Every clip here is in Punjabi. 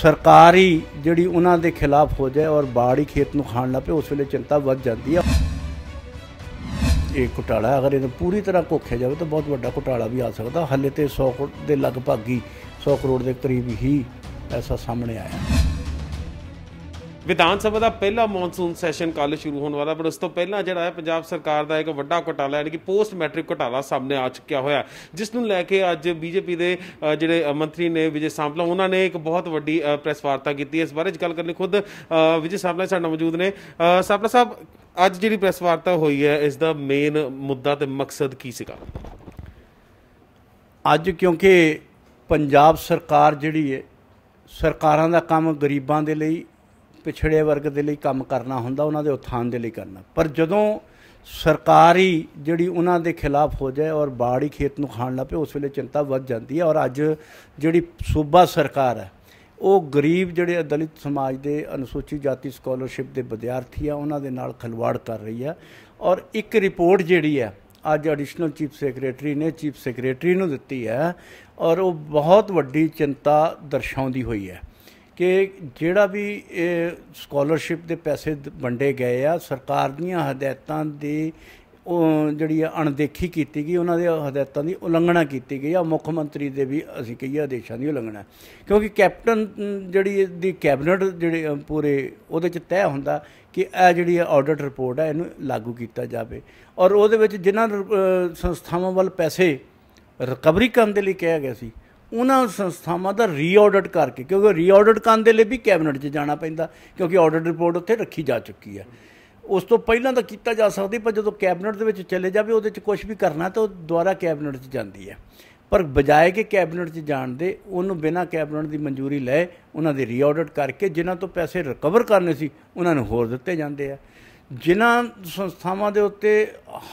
ਸਰਕਾਰੀ ਜਿਹੜੀ ਉਹਨਾਂ ਦੇ ਖਿਲਾਫ ਹੋ ਜਾਏ ਔਰ ਬਾੜੀ ਖੇਤ ਨੂੰ ਖਾਣ ਪਏ ਉਸ ਵੇਲੇ ਚਿੰਤਾ ਵੱਧ ਜਾਂਦੀ ਆ ਇਹ ਘਟਾਲਾ ਅਗਰ ਇਹਨੂੰ ਪੂਰੀ ਤਰ੍ਹਾਂ ਕੋਖਿਆ ਜਾਵੇ ਤਾਂ ਬਹੁਤ ਵੱਡਾ ਘਟਾਲਾ ਵੀ ਆ ਸਕਦਾ ਹੱਲੇ ਤੇ 100 ਕਰੋੜ ਦੇ ਲਗਭਗ ਹੀ 100 ਕਰੋੜ ਦੇ ਕਰੀਬ ਹੀ ਐਸਾ ਸਾਹਮਣੇ ਆਇਆ ਵਿਧਾਨ ਸਭਾ ਦਾ ਪਹਿਲਾ ਮੌਨਸੂਨ ਸੈਸ਼ਨ ਕੱਲ ਸ਼ੁਰੂ ਹੋਣ ਵਾਲਾ ਪਰ ਉਸ ਤੋਂ ਪਹਿਲਾਂ ਜਿਹੜਾ ਹੈ ਪੰਜਾਬ ਸਰਕਾਰ ਦਾ ਇੱਕ ਵੱਡਾ ਘਟਾਲਾ ਯਾਨੀ ਕਿ ਪੋਸਟ ਮੈਟ੍ਰਿਕ ਘਟਾਲਾ ਸਾਹਮਣੇ ਆ ਚੁੱਕਿਆ ਹੋਇਆ ਜਿਸ ਨੂੰ ਲੈ ਕੇ ਅੱਜ ਬੀਜੇਪੀ ਦੇ ਜਿਹੜੇ ਮੰਤਰੀ ਨੇ ਵਿਜੇ ਸਾਂਪਲਾ ਉਹਨਾਂ ਨੇ ਇੱਕ ਬਹੁਤ ਵੱਡੀ ਪ੍ਰੈਸ ਵਾਰਤਾ ਕੀਤੀ ਇਸ ਬਾਰੇ ਗੱਲ ਕਰਨੀ ਖੁਦ ਵਿਜੇ ਸਾਂਪਲਾ ਸਾਡੇ ਮੌਜੂਦ ਨੇ ਸਾਂਪਲਾ ਸਾਹਿਬ ਅੱਜ ਜਿਹੜੀ ਪ੍ਰੈਸ ਵਾਰਤਾ ਹੋਈ ਹੈ ਇਸ ਦਾ ਮੇਨ ਮੁੱਦਾ ਤੇ ਮਕਸਦ ਕੀ ਸੀਗਾ ਅੱਜ ਕਿਉਂਕਿ ਪੰਜਾਬ ਸਰਕਾਰ ਜਿਹੜੀ ਹੈ ਸਰਕਾਰਾਂ ਦਾ ਕੰਮ ਗਰੀਬਾਂ ਦੇ ਲਈ ਪਿਛੜੇ ਵਰਗ ਦੇ ਲਈ ਕੰਮ ਕਰਨਾ ਹੁੰਦਾ ਉਹਨਾਂ ਦੇ ਉਥਾਨ ਦੇ ਲਈ ਕਰਨਾ ਪਰ ਜਦੋਂ ਸਰਕਾਰੀ ਜਿਹੜੀ ਉਹਨਾਂ ਦੇ ਖਿਲਾਫ ਹੋ ਜਾਏ ਔਰ ਬਾੜੀ ਖੇਤ ਨੂੰ ਖਾਣ ਲੱਪੇ ਉਸ ਵੇਲੇ ਚਿੰਤਾ ਵੱਧ ਜਾਂਦੀ ਹੈ ਔਰ ਅੱਜ ਜਿਹੜੀ ਸੂਬਾ ਸਰਕਾਰ ਹੈ ਉਹ ਗਰੀਬ ਜਿਹੜੇ ਦਲਿਤ ਸਮਾਜ ਦੇ ਅਨੁਸੂਚੀ ਜਾਤੀ ਸਕਾਲਰਸ਼ਿਪ ਦੇ ਵਿਦਿਆਰਥੀ ਆ ਉਹਨਾਂ ਦੇ ਨਾਲ ਖਲਵਾੜ ਕਰ ਰਹੀ ਹੈ ਔਰ ਇੱਕ ਰਿਪੋਰਟ ਜਿਹੜੀ ਹੈ ਅੱਜ ਐਡੀਸ਼ਨਲ ਚੀਫ ਸੈਕਟਰੀ ਨੇ ਚੀਫ ਸੈਕਟਰੀ ਨੂੰ ਦਿੱਤੀ ਹੈ ਔਰ ਉਹ ਬਹੁਤ ਵੱਡੀ ਚਿੰਤਾ ਦਰਸਾਉਂਦੀ ਹੋਈ ਹੈ ਕਿ ਜਿਹੜਾ ਵੀ ਇਹ ਸਕਾਲਰਸ਼ਿਪ ਦੇ ਪੈਸੇ ਵੰਡੇ ਗਏ ਆ ਸਰਕਾਰ ਦੀਆਂ ਹਦਾਇਤਾਂ ਦੀ ਉਹ ਜਿਹੜੀ ਅਣਦੇਖੀ ਕੀਤੀ ਗਈ ਉਹਨਾਂ ਦੇ ਹਦਾਇਤਾਂ ਦੀ ਉਲੰਘਣਾ ਕੀਤੀ ਗਈ ਆ ਮੁੱਖ ਮੰਤਰੀ ਦੇ ਵੀ ਅਸੀਂ ਕਈ ਆਦੇਸ਼ਾਂ ਦੀ ਉਲੰਘਣਾ ਕਿਉਂਕਿ ਕੈਪਟਨ ਜਿਹੜੀ ਦੀ ਕੈਬਨਟ ਜਿਹੜੇ ਪੂਰੇ ਉਹਦੇ ਚ ਤੈਅ ਹੁੰਦਾ ਕਿ ਇਹ ਜਿਹੜੀ ਆਡਿਟ ਰਿਪੋਰਟ ਹੈ ਇਹਨੂੰ ਲਾਗੂ ਕੀਤਾ ਜਾਵੇ ਔਰ ਉਹਦੇ ਵਿੱਚ ਜਿਨ੍ਹਾਂ ਸੰਸਥਾਵਾਂ ਵੱਲ ਪੈਸੇ ਰਿਕਵਰੀ ਕਰਨ ਦੇ ਲਈ ਕਿਹਾ ਗਿਆ ਸੀ ਉਹਨਾਂ ਸੰਸਥਾਵਾਂ ਦਾ ਰੀਆਡਿਟ ਕਰਕੇ ਕਿਉਂਕਿ ਰੀਆਡਿਟ ਕਰਨ ਦੇ ਲਈ ਵੀ ਕੈਬਨਿਟ 'ਚ ਜਾਣਾ ਪੈਂਦਾ ਕਿਉਂਕਿ ਆਡਿਟ ਰਿਪੋਰਟ ਉੱਥੇ ਰੱਖੀ ਜਾ ਚੁੱਕੀ ਹੈ ਉਸ ਤੋਂ ਪਹਿਲਾਂ ਤਾਂ ਕੀਤਾ ਜਾ ਸਕਦੀ ਪਰ ਜਦੋਂ ਕੈਬਨਿਟ ਦੇ ਵਿੱਚ ਚਲੇ ਜਾਵੇ ਉਹਦੇ 'ਚ ਕੁਝ ਵੀ ਕਰਨਾ ਤਾਂ ਉਹ ਦੁਬਾਰਾ ਕੈਬਨਿਟ 'ਚ ਜਾਂਦੀ ਹੈ ਪਰ ਬਜਾਏ ਕਿ ਕੈਬਨਿਟ 'ਚ ਜਾਣ ਦੇ ਉਹਨੂੰ ਬਿਨਾਂ ਕੈਬਨਿਟ ਦੀ ਮਨਜ਼ੂਰੀ ਲਏ ਉਹਨਾਂ ਦੇ ਰੀਆਡਿਟ ਕਰਕੇ ਜਿਨ੍ਹਾਂ ਤੋਂ ਪੈਸੇ ਰਿਕਵਰ ਕਰਨੇ ਸੀ ਉਹਨਾਂ ਨੂੰ ਹੋਰ ਦਿੱਤੇ ਜਾਂਦੇ ਆ ਜਿਨ੍ਹਾਂ ਸੰਸਥਾਵਾਂ ਦੇ ਉੱਤੇ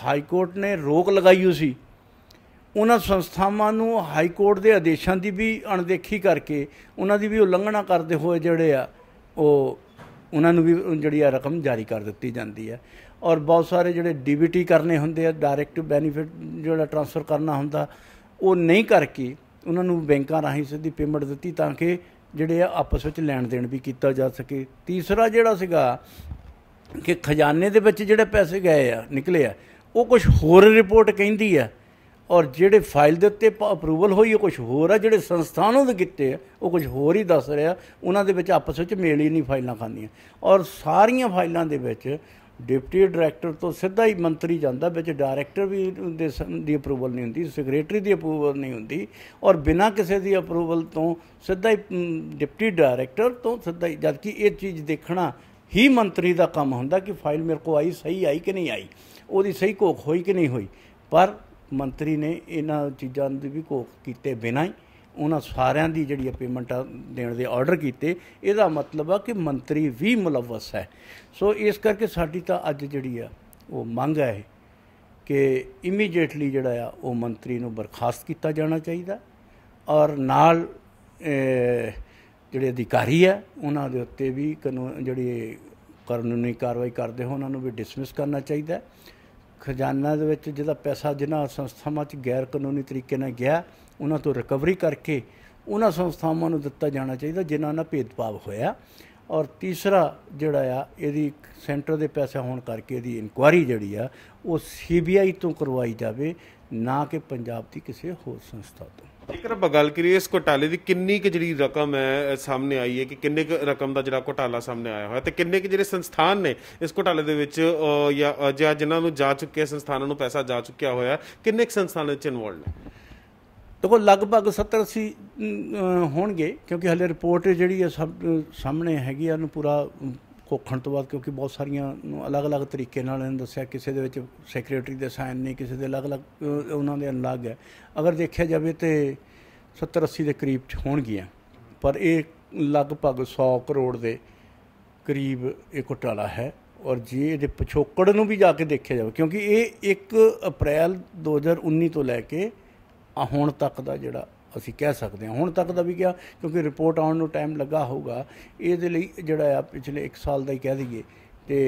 ਹਾਈ ਕੋਰਟ ਨੇ ਰੋਕ ਲਗਾਈ ਹੋਈ ਸੀ ਉਹਨਾਂ ਸੰਸਥਾਵਾਂ ਨੂੰ ਹਾਈ ਕੋਰਟ ਦੇ ਆਦੇਸ਼ਾਂ ਦੀ ਵੀ ਅਣਦੇਖੀ ਕਰਕੇ ਉਹਨਾਂ ਦੀ ਵੀ ਉਲੰਘਣਾ ਕਰਦੇ ਹੋਏ ਜਿਹੜੇ ਆ ਉਹ ਉਹਨਾਂ ਨੂੰ ਵੀ ਜਿਹੜੀ ਆ ਰਕਮ ਜਾਰੀ ਕਰ ਦਿੱਤੀ ਜਾਂਦੀ ਹੈ ਔਰ ਬਹੁਤ ਸਾਰੇ ਜਿਹੜੇ ਡੀਬੀਟੀ ਕਰਨੇ ਹੁੰਦੇ ਆ ਡਾਇਰੈਕਟ ਬੈਨੀਫਿਟ ਜਿਹੜਾ ਟ੍ਰਾਂਸਫਰ ਕਰਨਾ ਹੁੰਦਾ ਉਹ ਨਹੀਂ ਕਰਕੇ ਉਹਨਾਂ ਨੂੰ ਬੈਂਕਾਂ ਰਾਹੀਂ ਸਿੱਧੀ ਪੇਮੈਂਟ ਦਿੱਤੀ ਤਾਂ ਕਿ ਜਿਹੜੇ ਆ ਆਪਸ ਵਿੱਚ ਲੈਣ ਦੇਣ ਵੀ ਕੀਤਾ ਜਾ ਸਕੇ ਤੀਸਰਾ ਜਿਹੜਾ ਸੀਗਾ ਕਿ ਖਜ਼ਾਨੇ ਦੇ ਵਿੱਚ ਜਿਹੜੇ ਪੈਸੇ ਗਏ ਆ ਨਿਕਲੇ ਆ ਉਹ ਕੁਝ ਹੋਰ ਰਿਪੋਰਟ ਕਹਿੰਦੀ ਆ ਔਰ ਜਿਹੜੇ ਫਾਈਲ ਦੇ ਉੱਤੇ ਅਪਰੂਵਲ ਹੋਈ ਹੈ ਕੁਝ ਹੋਰ ਹੈ ਜਿਹੜੇ ਸੰਸਥਾਨੋਂ ਦੇ ਕੀਤੇ ਆ ਉਹ ਕੁਝ ਹੋਰ ਹੀ ਦੱਸ ਰਿਹਾ ਉਹਨਾਂ ਦੇ ਵਿੱਚ ਆਪਸ ਵਿੱਚ ਮੇਲ ਹੀ ਨਹੀਂ ਫਾਈਲਾਂ ਖਾਂਦੀਆਂ ਔਰ ਸਾਰੀਆਂ ਫਾਈਲਾਂ ਦੇ ਵਿੱਚ ਡਿਪਟੀ ਡਾਇਰੈਕਟਰ ਤੋਂ ਸਿੱਧਾ ਹੀ ਮੰਤਰੀ ਜਾਂਦਾ ਵਿੱਚ ਡਾਇਰੈਕਟਰ ਵੀ ਦੀ ਅਪਰੂਵਲ ਨਹੀਂ ਹੁੰਦੀ ਸੈਕਟਰੀ ਦੀ ਅਪਰੂਵਲ ਨਹੀਂ ਹੁੰਦੀ ਔਰ ਬਿਨਾਂ ਕਿਸੇ ਦੀ ਅਪਰੂਵਲ ਤੋਂ ਸਿੱਧਾ ਹੀ ਡਿਪਟੀ ਡਾਇਰੈਕਟਰ ਤੋਂ ਸਿੱਧਾ ਹੀ ਜਦਕਿ ਇਹ ਚੀਜ਼ ਦੇਖਣਾ ਹੀ ਮੰਤਰੀ ਦਾ ਕੰਮ ਹੁੰਦਾ ਕਿ ਫਾਈਲ ਮੇਰੇ ਕੋ ਆਈ ਸਹੀ ਆਈ ਕਿ ਨਹੀਂ ਆਈ ਉਹਦੀ ਸਹੀ ਕੋਖ ਹੋਈ ਕਿ ਨਹੀਂ ਹੋਈ ਪਰ ਮੰਤਰੀ ਨੇ ਇਹਨਾਂ ਚੀਜ਼ਾਂ ਦੀ ਵੀ ਕੋਖ ਕੀਤੇ ਬਿਨਾਂ ਹੀ ਉਹਨਾਂ ਸਾਰਿਆਂ ਦੀ ਜਿਹੜੀ ਪੇਮੈਂਟ ਦੇਣ ਦੇ ਆਰਡਰ ਕੀਤੇ ਇਹਦਾ ਮਤਲਬ ਆ ਕਿ ਮੰਤਰੀ ਵੀ ਮਲਵਸ ਹੈ ਸੋ ਇਸ ਕਰਕੇ ਸਾਡੀ ਤਾਂ ਅੱਜ ਜਿਹੜੀ ਆ ਉਹ ਮੰਗ ਹੈ ਕਿ ਇਮੀਡੀਏਟਲੀ ਜਿਹੜਾ ਆ ਉਹ ਮੰਤਰੀ ਨੂੰ ਬਰਖਾਸਤ ਕੀਤਾ ਜਾਣਾ ਚਾਹੀਦਾ ਔਰ ਨਾਲ ਜਿਹੜੇ ਅਧਿਕਾਰੀ ਆ ਉਹਨਾਂ ਦੇ ਉੱਤੇ ਵੀ ਜਿਹੜੀ ਕਾਨੂੰਨੀ ਕਾਰਵਾਈ ਕਰਦੇ ਹੋ ਉਹਨਾਂ ਨੂੰ ਵੀ ਡਿਸਮਿਸ ਕਰਨਾ ਚਾਹੀਦਾ ਖਜ਼ਾਨਾ ਦੇ ਵਿੱਚ ਜਿਹਦਾ ਪੈਸਾ ਜਿਨ੍ਹਾਂ ਸੰਸਥਾਵਾਂ 'ਚ ਗੈਰ ਕਾਨੂੰਨੀ ਤਰੀਕੇ ਨਾਲ ਗਿਆ ਉਹਨਾਂ ਤੋਂ ਰਿਕਵਰੀ ਕਰਕੇ ਉਹਨਾਂ ਸੰਸਥਾਵਾਂ ਨੂੰ ਦਿੱਤਾ ਜਾਣਾ ਚਾਹੀਦਾ ਜਿਨ੍ਹਾਂ ਨਾਲ ਭੇਦਭਾਵ ਹੋਇਆ ਔਰ ਤੀਸਰਾ ਜਿਹੜਾ ਆ ਇਹਦੀ ਸੈਂਟਰ ਦੇ ਪੈਸੇ ਹੋਣ ਕਰਕੇ ਇਹਦੀ ਇਨਕੁਆਰੀ ਜਿਹੜੀ ਆ ਉਹ ਸੀਬੀਆਈ ਤੋਂ ਕਰਵਾਈ ਜਾਵੇ ਨਾ ਕਿ ਪੰਜਾਬ ਦੀ ਕਿਸੇ ਹੋਰ ਸੰਸਥਾ ਤੋਂ ਜੇਕਰ ਆਪਾਂ ਗੱਲ ਕਰੀਏ ਇਸ ਘੋਟਾਲੇ ਦੀ ਕਿੰਨੀ ਕਿ ਜਿਹੜੀ ਰਕਮ ਹੈ ਸਾਹਮਣੇ ਆਈ ਹੈ ਕਿ ਕਿੰਨੇ ਕਿ ਰਕਮ ਦਾ ਜਿਹੜਾ ਘੋਟਾਲਾ ਸਾਹਮਣੇ ਆਇਆ ਹੋਇਆ ਤੇ ਕਿੰਨੇ ਕਿ ਜਿਹੜੇ ਸੰਸਥਾਨ ਨੇ ਇਸ ਘੋਟਾਲੇ ਦੇ ਵਿੱਚ ਜਾਂ ਜਾਂ ਜਿਨ੍ਹਾਂ ਨੂੰ ਜਾ ਚੁੱਕੇ ਸੰਸਥਾਨਾਂ ਨੂੰ ਪੈਸਾ ਜਾ ਚੁੱਕਿਆ ਹੋਇਆ ਕਿੰਨੇ ਕਿ ਸੰਸਥਾਨ ਵਿੱਚ ਇਨਵੋਲਡ ਨੇ ਦੇਖੋ ਲਗਭਗ 70 80 ਹੋਣਗੇ ਕਿਉਂਕਿ ਹਲੇ ਰਿਪੋਰਟ ਜਿਹੜੀ ਹੈ ਸਭ ਸਾਹਮਣੇ ਹੈਗੀ ਆ ਨੂੰ ਪੂਰਾ ਕੋਖਣ ਤੋਂ ਬਾਅਦ ਕਿਉਂਕਿ ਬਹੁਤ ਸਾਰੀਆਂ ਅਲੱਗ-ਅਲੱਗ ਤਰੀਕੇ ਨਾਲ ਇਹਨਾਂ ਦੱਸਿਆ ਕਿਸੇ ਦੇ ਵਿੱਚ ਸੈਕਟਰੀ ਦੇ ਸਾਈਨ ਨਹੀਂ ਕਿਸੇ ਦੇ ਅਲੱਗ-ਅਲੱਗ ਉਹਨਾਂ ਦੇ ਅਲੱਗ ਹੈ ਅਗਰ ਦੇਖਿਆ ਜਾਵੇ ਤੇ 70 80 ਦੇ ਕਰੀਬ ਹੋਣਗੀਆਂ ਪਰ ਇਹ ਲਗਭਗ 100 ਕਰੋੜ ਦੇ ਕਰੀਬ ਇਹ ਘੁਟਾਲਾ ਹੈ ਔਰ ਜੇ ਇਹਦੇ ਪਿਛੋਕੜ ਨੂੰ ਵੀ ਜਾ ਕੇ ਦੇਖਿਆ ਜਾਵੇ ਕਿਉਂਕਿ ਇਹ 1 ਅਪ੍ਰੈਲ 2019 ਤੋਂ ਲੈ ਕੇ ਹੁਣ ਤੱਕ ਦਾ ਜਿਹੜਾ ਅਸੀਂ ਕਹਿ ਸਕਦੇ ਹਾਂ ਹੁਣ ਤੱਕ ਦਾ ਵੀ ਕਿਹਾ ਕਿਉਂਕਿ ਰਿਪੋਰਟ ਆਉਣ ਨੂੰ ਟਾਈਮ ਲੱਗਾ ਹੋਊਗਾ ਇਹਦੇ ਲਈ ਜਿਹੜਾ ਆ ਪਿਛਲੇ 1 ਸਾਲ ਦਾ ਹੀ ਕਹਿ ਦਈਏ ਤੇ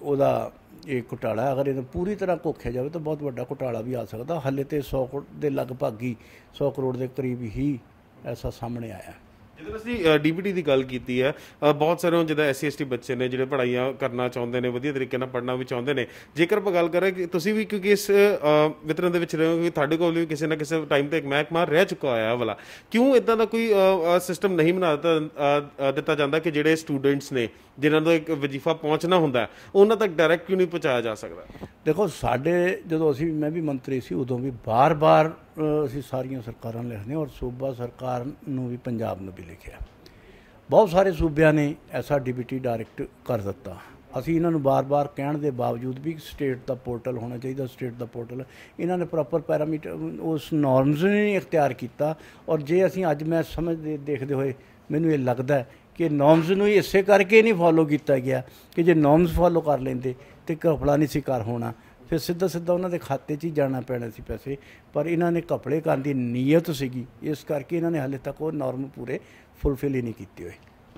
ਉਹਦਾ ਇਹ ਘਟਾਲਾ ਅਗਰ ਇਹਨੂੰ ਪੂਰੀ ਤਰ੍ਹਾਂ ਕੋਖਿਆ ਜਾਵੇ ਤਾਂ ਬਹੁਤ ਵੱਡਾ ਘਟਾਲਾ ਵੀ ਆ ਸਕਦਾ ਹੱਲੇ ਤੇ 100 ਕਰੋੜ ਦੇ ਲਗਭਗ ਹੀ 100 ਕਰੋੜ ਦੇ ਕਰੀਬ ਹੀ ਐਸਾ ਸਾਹਮਣੇ ਆਇਆ ਜਦੋਂ ਅਸੀਂ ਡੀਬੀਟੀ ਦੀ ਗੱਲ ਕੀਤੀ ਹੈ ਬਹੁਤ ਸਾਰੇ ਜਿਹੜਾ ਐਸਸੀ ਐਸਟੀ ਬੱਚੇ ਨੇ ਜਿਹੜੇ ਪੜ੍ਹਾਈਆਂ ਕਰਨਾ ਚਾਹੁੰਦੇ ਨੇ ਵਧੀਆ ਤਰੀਕੇ ਨਾਲ ਪੜ੍ਹਨਾ ਵੀ ਚਾਹੁੰਦੇ ਨੇ ਜੇਕਰ ਆਪਾਂ ਗੱਲ ਕਰਾਂ ਕਿ ਤੁਸੀਂ ਵੀ ਕਿਉਂਕਿ ਇਸ ਵਿਤਰਨ ਦੇ ਵਿੱਚ ਰਹੇ ਹੋ ਕਿ ਤੁਹਾਡੇ ਕੋਲ ਵੀ ਕਿਸੇ ਨਾ ਕਿਸੇ ਟਾਈਮ ਤੇ ਇੱਕ ਮਹਿਕਮਾ ਰਹਿ ਚੁੱਕਾ ਹੋਇਆ ਵਾਲਾ ਕਿਉਂ ਇਦਾਂ ਦਾ ਕੋਈ ਸਿਸਟਮ ਨਹੀਂ ਬਣਾ ਦਿੱਤਾ ਦਿੱਤਾ ਜਾਂਦਾ ਕਿ ਜਿਹੜੇ ਸਟੂਡੈਂਟਸ ਨੇ ਜਿਨ੍ਹਾਂ ਨੂੰ ਇੱਕ ਵਜ਼ੀਫਾ ਪਹੁੰਚਣਾ ਹੁੰਦਾ ਉਹਨਾਂ ਤੱਕ ਡਾਇਰੈਕਟ ਕਿਉਂ ਨਹੀਂ ਪਹੁੰਚਾਇਆ ਜਾ ਸਕਦਾ ਦੇਖੋ ਸਾਡੇ ਜਦੋਂ ਅਸੀਂ ਮੈਂ ਵੀ ਮੰਤਰੀ ਸੀ ਉਦੋਂ ਵੀ ਬਾਰ-ਬਾਰ ਅਸੀਂ ਸਾਰੀਆਂ ਸਰਕਾਰਾਂ ਨੂੰ ਲਿਖਦੇ ਹਾਂ ਔਰ ਸੂਬਾ ਸਰਕਾਰ ਨੂੰ ਵੀ ਪੰਜਾਬ ਨੂੰ ਵੀ ਲਿਖਿਆ ਬਹੁਤ ਸਾਰੇ ਸੂਬਿਆਂ ਨੇ ਐਸਾ ਡਿਪਟੀ ਡਾਇਰੈਕਟ ਕਰ ਦਿੱਤਾ ਅਸੀਂ ਇਹਨਾਂ ਨੂੰ ਬਾਰ-ਬਾਰ ਕਹਿਣ ਦੇ ਬਾਵਜੂਦ ਵੀ ਸਟੇਟ ਦਾ ਪੋਰਟਲ ਹੋਣਾ ਚਾਹੀਦਾ ਸਟੇਟ ਦਾ ਪੋਰਟਲ ਇਹਨਾਂ ਨੇ ਪ੍ਰੋਪਰ ਪੈਰਾਮੀਟਰ ਉਸ ਨਾਰਮਸ ਨਹੀਂ ਇਖਤਿਆਰ ਕੀਤਾ ਔਰ ਜੇ ਅਸੀਂ ਅੱਜ ਮੈਂ ਸਮਝ ਦੇਖਦੇ ਹੋਏ ਮੈਨੂੰ ਇਹ ਲੱਗਦਾ ਕਿ ਨਾਰਮਸ ਨੂੰ ਹੀ ਇਸੇ ਕਰਕੇ ਨਹੀਂ ਫਾਲੋ ਕੀਤਾ ਗਿਆ ਕਿ ਜੇ ਨਾਰਮਸ ਫਾਲੋ ਕਰ ਲੈਂਦੇ ਤੇ ਘਪਲਾ ਨਹੀਂ ਸੀ ਕਰ ਹੋਣਾ ਫਿਰ ਸਿੱਧਾ ਸਿੱਧਾ ਉਹਨਾਂ ਦੇ ਖਾਤੇ 'ਚ ਹੀ ਜਾਣਾ ਪੈਣਾ ਸੀ ਪੈਸੇ ਪਰ ਇਹਨਾਂ ਨੇ ਕਪੜੇ ਕਰਨ ਦੀ ਨੀਅਤ ਸੀਗੀ ਇਸ ਕਰਕੇ ਇਹਨਾਂ ਨੇ ਹਾਲੇ ਤੱਕ ਉਹ ਨਾਰਮ ਪੂਰੇ ਫੁੱਲਫਿਲ ਹੀ ਨਹੀਂ ਕੀਤੇ ਹੋਏ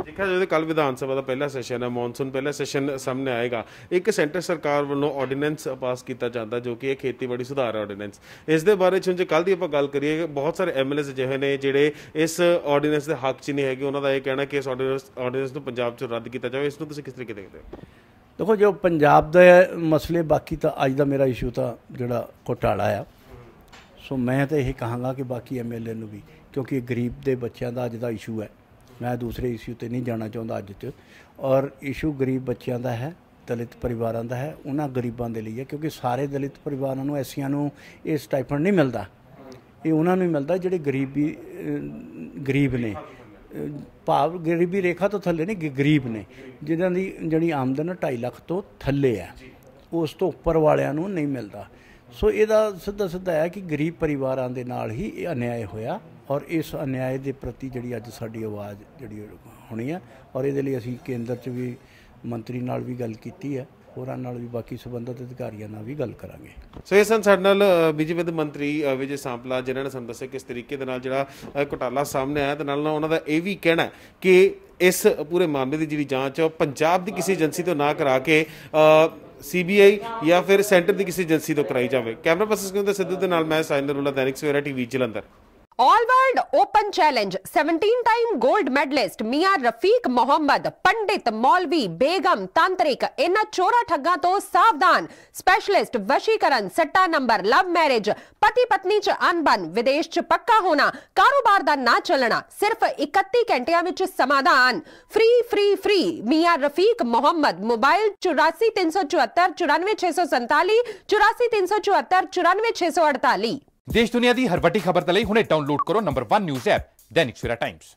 ਦੇਖਿਆ ਜਦੋਂ ਕੱਲ ਵਿਧਾਨ ਸਭਾ ਦਾ ਪਹਿਲਾ ਸੈਸ਼ਨ ਹੈ ਮੌਨਸੂਨ ਪਹਿਲਾ ਸੈਸ਼ਨ ਸਾਹਮਣੇ ਆਏਗਾ ਇੱਕ ਸੈਂਟਰ ਸਰਕਾਰ ਵੱਲੋਂ ਆਰਡੀਨੈਂਸ ਪਾਸ ਕੀਤਾ ਜਾਂਦਾ ਜੋ ਕਿ ਇਹ ਖੇਤੀਬਾੜੀ ਸੁਧਾਰ ਆਰਡੀਨੈਂਸ ਇਸ ਦੇ ਬਾਰੇ ਚ ਜੇ ਕੱਲ ਦੀ ਆਪਾਂ ਗੱਲ ਕਰੀਏ ਬਹੁਤ ਸਾਰੇ ਐਮਐਲਏਸ ਜਿਹੇ ਨੇ ਜਿਹੜੇ ਇਸ ਆਰਡੀਨੈਂਸ ਦੇ ਹੱਕ 'ਚ ਨਹੀਂ ਹੈਗੇ ਉਹਨਾਂ ਦਾ ਇਹ ਕਹਿਣਾ ਕਿ ਇਸ ਆਰਡੀਨੈਂਸ ਨੂੰ ਪੰਜਾਬ 'ਚ ਰੱਦ ਕੀਤਾ ਜਾਵੇ ਇਸ ਨੂੰ ਤੁਸੀਂ ਕਿਸ ਤਰੀਕੇ ਦੇਖਦੇ ਹੋ ਦੇਖੋ ਜੋ ਪੰਜਾਬ ਦੇ ਮਸਲੇ ਬਾਕੀ ਤਾਂ ਅੱਜ ਦਾ ਮੇਰਾ ਇਸ਼ੂ ਤਾਂ ਜਿਹੜਾ ਘੋਟਾਲਾ ਆ ਸੋ ਮੈਂ ਤਾਂ ਇਹ ਕਹਾਂਗਾ ਕਿ ਬਾਕੀ ਐਮਐਲਏ ਨੂੰ ਵੀ ਕਿਉਂਕਿ ਗਰੀਬ ਦੇ ਬੱਚਿਆਂ ਦਾ ਅੱਜ ਦਾ ਇਸ਼ੂ ਹੈ ਮੈਂ ਦੂਸਰੇ ਇਸ਼ੂ ਤੇ ਨਹੀਂ ਜਾਣਾ ਚਾਹੁੰਦਾ ਅੱਜ ਤੇ ਔਰ ਇਸ਼ੂ ਗਰੀਬ ਬੱਚਿਆਂ ਦਾ ਹੈ ਦਲਿਤ ਪਰਿਵਾਰਾਂ ਦਾ ਹੈ ਉਹਨਾਂ ਗਰੀਬਾਂ ਦੇ ਲਈ ਹੈ ਕਿਉਂਕਿ ਸਾਰੇ ਦਲਿਤ ਪਰਿਵਾਰਾਂ ਨੂੰ ਐਸੀਆਂ ਨੂੰ ਇਹ ਸਟਾਈਫੰਡ ਨਹੀਂ ਮਿਲਦਾ ਇਹ ਉਹਨਾਂ ਨੂੰ ਮਿਲਦਾ ਜਿਹੜੇ ਗਰੀਬੀ ਗਰੀਬ ਨੇ ਭਾਵ ਗਰੀਬੀ ਰੇਖਾ ਤੋਂ ਥੱਲੇ ਨੇ ਗਰੀਬ ਨੇ ਜਿਨ੍ਹਾਂ ਦੀ ਜਿਹੜੀ ਆਮਦਨ 2.5 ਲੱਖ ਤੋਂ ਥੱਲੇ ਆ ਉਸ ਤੋਂ ਉੱਪਰ ਵਾਲਿਆਂ ਨੂੰ ਨਹੀਂ ਮਿਲਦਾ ਸੋ ਇਹਦਾ ਸਿੱਧਾ ਸਿੱਧਾ ਹੈ ਕਿ ਗਰੀਬ ਪਰਿਵਾਰਾਂ ਦੇ ਨਾਲ ਹੀ ਇਹ ਅਨਿਆਏ ਹੋਇਆ ਔਰ ਇਸ ਅਨਿਆਏ ਦੇ ਪ੍ਰਤੀ ਜਿਹੜੀ ਅੱਜ ਸਾਡੀ ਆਵਾਜ਼ ਜਿਹੜੀ ਹੋਣੀ ਹੈ ਔਰ ਇਹਦੇ ਲਈ ਅਸੀਂ ਕੇਂਦਰ 'ਚ ਵੀ ਮੰਤਰੀ ਨਾਲ ਵੀ ਗੱਲ ਕੀਤੀ ਹੈ ਹੋਰਾਂ ਨਾਲ ਵੀ ਬਾਕੀ ਸਬੰਧਤ ਅਧਿਕਾਰੀਆਂ ਨਾਲ ਵੀ ਗੱਲ ਕਰਾਂਗੇ ਸੋ ਇਹ ਸਾਡੇ ਨਾਲ ਬਿਜਲੀ ਦੇ ਮੰਤਰੀ ਵਿਜੇ ਸਾਂਪਲਾ ਜਿਨ੍ਹਾਂ ਨੇ ਸਾਨੂੰ ਦੱਸਿਆ ਕਿਸ ਤਰੀਕੇ ਦੇ ਨਾਲ ਜਿਹੜਾ ਘੁਟਾਲਾ ਸਾਹਮਣੇ ਆਇਆ ਤੇ ਨਾਲ ਨਾਲ ਉਹਨਾਂ ਦਾ ਇਹ ਵੀ ਕਹਿਣਾ ਕਿ ਇਸ ਪੂਰੇ ਮਾਮਲੇ ਦੀ ਜਿਹੜੀ ਜਾਂਚ ਹੈ ਪੰਜਾਬ ਦੀ ਕਿਸੇ ਏਜੰਸੀ ਤੋਂ ਨਾ ਕਰਾ ਕੇ ਸੀਬੀਆਈ ਜਾਂ ਫਿਰ ਸੈਂਟਰ ਦੀ ਕਿਸੇ ਏਜੰਸੀ ਤੋਂ ਕਰਾਈ ਜਾਵੇ ਕੈਮਰਾ ਪਰਸਨ ਸਿੱਧੂ ਦੇ ਨਾਲ ਮੈਂ ਸਾਇਨਰ Dainik Savera TV Jalandhar all world open challenge 17 time gold medalist मियां रफीक मोहम्मद पंडित मौलवी बेगम तांत्रिक इन चोरा ठगा तो सावधान स्पेशलिस्ट वशीकरण सट्टा नंबर लव मैरिज पति पत्नी च अनबन विदेश च पक्का होना कारोबार का ना चलना सिर्फ 31 चौहत्तर चौरानवे ਸਮਾਧਾਨ सौ संताली चौरासी तीन सौ चौहत्तर चौरानवे 8434494647 सौ अड़ताली ਦੇਸ਼ ਦੁਨੀਆ ਦੀ ਹਰ ਵੱਡੀ ਖਬਰ ਦੇ ਲਈ ਹੁਣੇ ਡਾਊਨਲੋਡ ਕਰੋ number 1 news app Dainik Savera Times